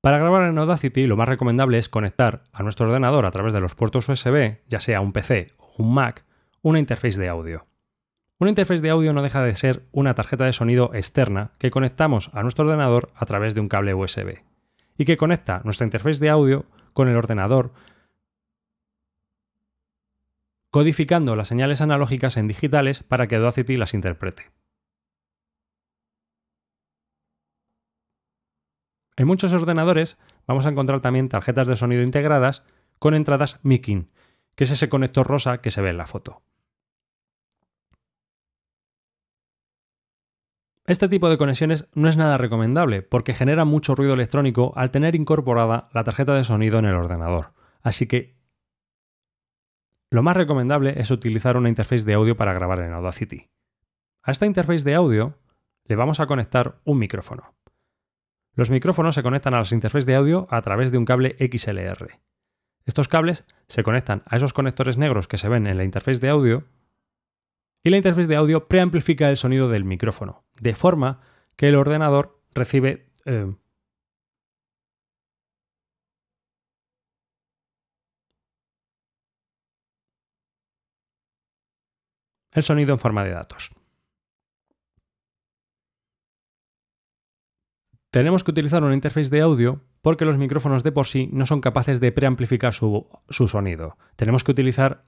Para grabar en Audacity lo más recomendable es conectar a nuestro ordenador a través de los puertos USB, ya sea un PC o un Mac, una interfaz de audio. Una interfaz de audio no deja de ser una tarjeta de sonido externa que conectamos a nuestro ordenador a través de un cable USB y que conecta nuestra interfaz de audio con el ordenador codificando las señales analógicas en digitales para que Audacity las interprete. En muchos ordenadores vamos a encontrar también tarjetas de sonido integradas con entradas MIKIN, que es ese conector rosa que se ve en la foto. Este tipo de conexiones no es nada recomendable porque genera mucho ruido electrónico al tener incorporada la tarjeta de sonido en el ordenador. Así que lo más recomendable es utilizar una interfaz de audio para grabar en Audacity. A esta interfaz de audio le vamos a conectar un micrófono. Los micrófonos se conectan a las interfaces de audio a través de un cable XLR. Estos cables se conectan a esos conectores negros que se ven en la interfaz de audio y la interfaz de audio preamplifica el sonido del micrófono, de forma que el ordenador recibe... Eh, el sonido en forma de datos. Tenemos que utilizar una interfaz de audio porque los micrófonos de por sí no son capaces de preamplificar su, su sonido. Tenemos que utilizar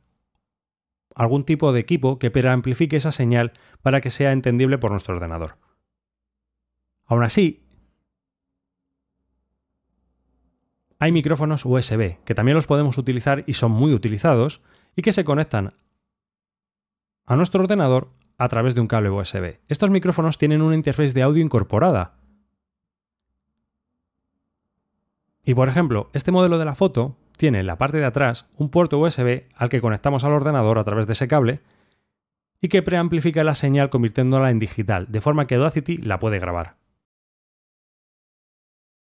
algún tipo de equipo que preamplifique esa señal para que sea entendible por nuestro ordenador. Aún así, hay micrófonos USB, que también los podemos utilizar y son muy utilizados, y que se conectan a nuestro ordenador a través de un cable USB. Estos micrófonos tienen una interfaz de audio incorporada, Y por ejemplo, este modelo de la foto tiene en la parte de atrás un puerto USB al que conectamos al ordenador a través de ese cable y que preamplifica la señal convirtiéndola en digital, de forma que Audacity la puede grabar.